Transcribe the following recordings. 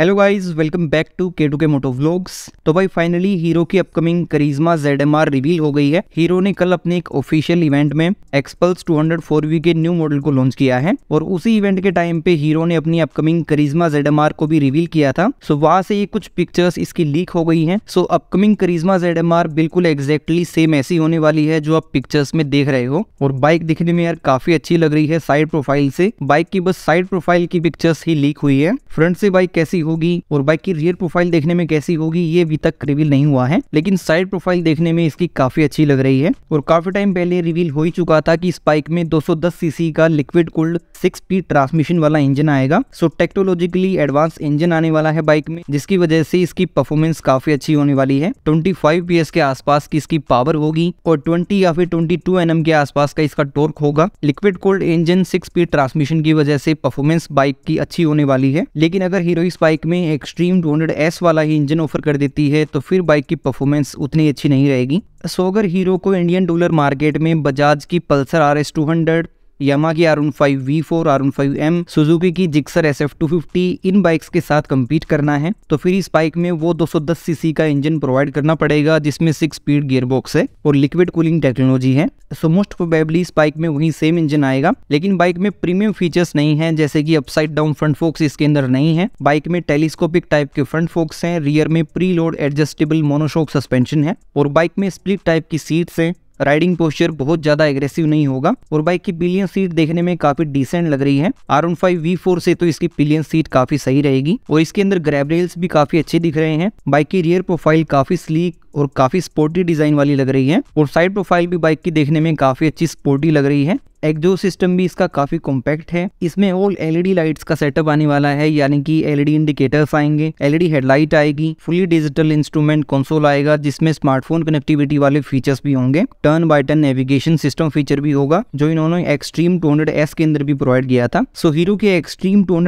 hello guys welcome back to K two K moto vlogs तो भाई finally Hero की upcoming Karizma Z M R reveal हो गई है हीरो ने कल अपने एक ऑफिशियल इवेंट में एक्सपल्स फोर वी के न्यू मॉडल को लॉन्च किया है और उसी इवेंट के टाइम पे हीरो ने अपनी upcoming Karizma Z M R को भी रिवील किया था सो वहां से ये कुछ पिक्चर्स इसकी लीक हो गई है so upcoming Karizma Z M R बिल्कुल एग्जैक्टली सेम ऐसी होने वाली है जो आप पिक्चर्स में देख रहे हो और बाइक दिखने में यार काफी अच्छी लग रही है साइड प्रोफाइल से बाइक की बस साइड प्रोफाइल की पिक्चर्स ही लीक हुई है फ्रंट से बाइक कैसी होगी और बाइक की रियर प्रोफाइल देखने में कैसी होगी ये अभी तक रिवील नहीं हुआ है लेकिन साइड प्रोफाइल देखने में इसकी काफी अच्छी लग रही है और काफी टाइम पहले रिवील हो ही चुका था की इस बाइक में दो सीसी का liquid cooled six P transmission वाला इंजन आएगा सो टेक्नोलॉजिकली एडवांस इंजन आने वाला है बाइक में जिसकी वजह से इसकी परफॉर्मेंस काफी अच्छी होने वाली है ट्वेंटी फाइव के आसपास की इसकी पावर होगी और ट्वेंटी या फिर ट्वेंटी टू एनएम के आसपास का इसका टोर्क होगा liquid cooled engine six speed transmission की वजह से परफॉर्मेंस बाइक की अच्छी होने वाली है लेकिन अगर हीरो बाइक में एक्सट्रीम 200S वाला ही इंजन ऑफर कर देती है तो फिर बाइक की परफॉर्मेंस उतनी अच्छी नहीं रहेगी सो अगर हीरो को इंडियन डॉलर मार्केट में बजाज की Pulsar R S two hundred Yamaha की R five V four R five M Suzuki की Gixxer S F two fifty इन बाइक्स के साथ कम्पीट करना है तो फिर इस बाइक में वो 210 सीसी का इंजन प्रोवाइड करना पड़ेगा जिसमें सिक्स स्पीड गियर बॉक्स है और लिक्विड कूलिंग टेक्नोलॉजी है सो मोस्ट प्रोबेबली इस बाइक में वही सेम इंजन आएगा लेकिन बाइक में प्रीमियम फीचर्स नहीं है जैसे की अपसाइड डाउन फ्रंट फोक्स इसके अंदर नहीं है बाइक में टेलीस्कोपिक टाइप के फ्रंट फोक्स है रियर में pre load adjustable monoshock suspension है और बाइक में स्प्लिट टाइप की सीट्स हैं राइडिंग पोस्चर बहुत ज्यादा एग्रेसिव नहीं होगा और बाइक की पिलियन सीट देखने में काफी डिसेंट लग रही है R one five V four से तो इसकी पिलियन सीट काफी सही रहेगी और इसके अंदर ग्रैब भी काफी अच्छे दिख रहे हैं बाइक की रियर प्रोफाइल काफी स्लीक और काफ़ी स्पोर्टी डिज़ाइन वाली लग रही है और साइड प्रोफाइल भी बाइक की देखने में काफ़ी अच्छी स्पोर्टी लग रही है एक्जो सिस्टम भी इसका काफ़ी कॉम्पैक्ट है इसमें ऑल एलईडी लाइट्स का सेटअप आने वाला है यानी कि एलईडी इंडिकेटर्स आएंगे एलईडी हेडलाइट आएगी फुली डिजिटल इंस्ट्रूमेंट कंसोल आएगा जिसमें स्मार्टफोन कनेक्टिविटी वाले फीचर्स भी होंगे turn by turn navigation system feature भी होगा जो इन्होंने एक्सट्रीम टू के अंदर भी प्रोवाइड किया था सो हीरो के एक्सट्रीम टू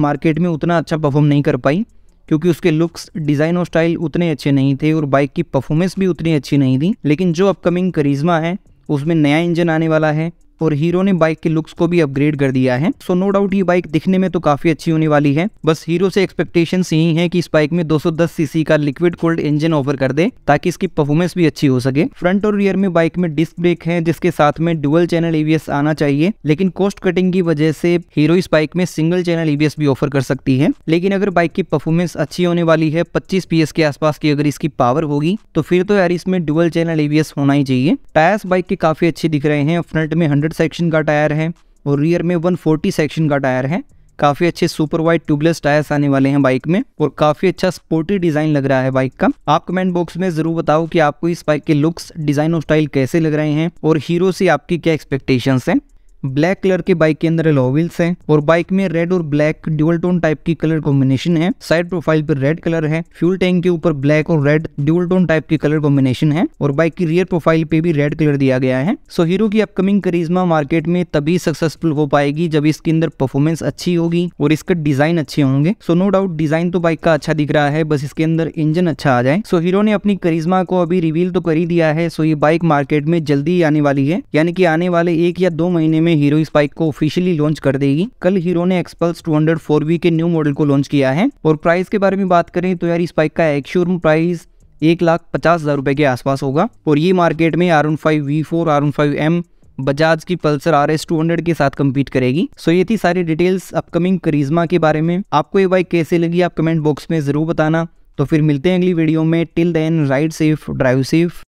मार्केट में उतना अच्छा परफॉर्म नहीं कर पाई क्योंकि उसके लुक्स डिज़ाइन और स्टाइल उतने अच्छे नहीं थे और बाइक की परफॉर्मेंस भी उतनी अच्छी नहीं थी लेकिन जो अपकमिंग करिश्मा है उसमें नया इंजन आने वाला है और हीरो ने बाइक के लुक्स को भी अपग्रेड कर दिया है सो नो डाउट ये बाइक दिखने में तो काफी अच्छी होने वाली है बस हीरो से एक्सपेक्टेशन यही है कि इस बाइक में 210 सीसी का लिक्विड कोल्ड इंजन ऑफर कर दे ताकि इसकी परफॉर्मेंस भी अच्छी हो सके फ्रंट और रियर में बाइक में डिस्क ब्रेक है जिसके साथ में डुअल चैनल ईवीएस आना चाहिए लेकिन कॉस्ट कटिंग की वजह से हीरो इस बाइक में सिंगल चैनल ईवीएस भी ऑफर कर सकती है लेकिन अगर बाइक की परफॉर्मेंस अच्छी होने वाली है पच्चीस पी के आसपास की अगर इसकी पावर होगी तो फिर तो यार इसमें डुअल चैनल ईवीएस होना ही चाहिए टायर्स बाइक के काफी अच्छे दिख रहे हैं फ्रंट में 100 सेक्शन का टायर है और रियर में 140 सेक्शन का टायर है काफ़ी अच्छे सुपर वाइड ट्यूबलेस टायर्स आने वाले हैं बाइक में और काफ़ी अच्छा स्पोर्टी डिज़ाइन लग रहा है बाइक का आप कमेंट बॉक्स में ज़रूर बताओ कि आपको इस बाइक के लुक्स डिज़ाइन और स्टाइल कैसे लग रहे हैं और हीरो से आपकी क्या एक्सपेक्टेशंस हैं ब्लैक कलर के बाइक के अंदर व्हील्स है और बाइक में रेड और ब्लैक ड्यूअल टोन टाइप की कलर कॉम्बिनेशन है साइड प्रोफाइल पर रेड कलर है फ्यूल टैंक के ऊपर ब्लैक और रेड ड्यूअल टोन टाइप की कलर कॉम्बिनेशन है और बाइक की रियर प्रोफाइल पे भी रेड कलर दिया गया है सो हीरो की अपकमिंग करिज्मा मार्केट में तभी सक्सेसफुल हो पाएगी जब इसके अंदर परफॉर्मेंस अच्छी होगी और इसका डिजाइन अच्छे होंगे सो नो डाउट डिजाइन तो बाइक का अच्छा दिख रहा है बस इसके अंदर इंजन अच्छा आ जाए सो हीरो ने अपनी करिज्मा को अभी रिवील तो कर ही दिया है सो ये बाइक मार्केट में जल्दी आने वाली है यानी कि आने वाले एक या दो महीने में में हीरो इस बाइक को ऑफिशियली लॉन्च कर देगी कल हीरो ने एक्सपल्स 204 वी के न्यू मॉडल को लॉन्च किया है और प्राइस के बारे में बात करें तो यार इस बाइक का एक्शोरूम प्राइस एक लाख पचास हज़ार रुपए के आसपास होगा और ये मार्केट में R one five V four R five M Bajaj की Pulsar R S two hundred के साथ कम्पीट करेगी सो ये थी सारी डिटेल्स अपकमिंग करिज्मा के बारे में आपको ये बाइक कैसे लगी आप कमेंट बॉक्स में ज़रूर बताना तो फिर मिलते हैं अगली वीडियो में till then ride safe drive safe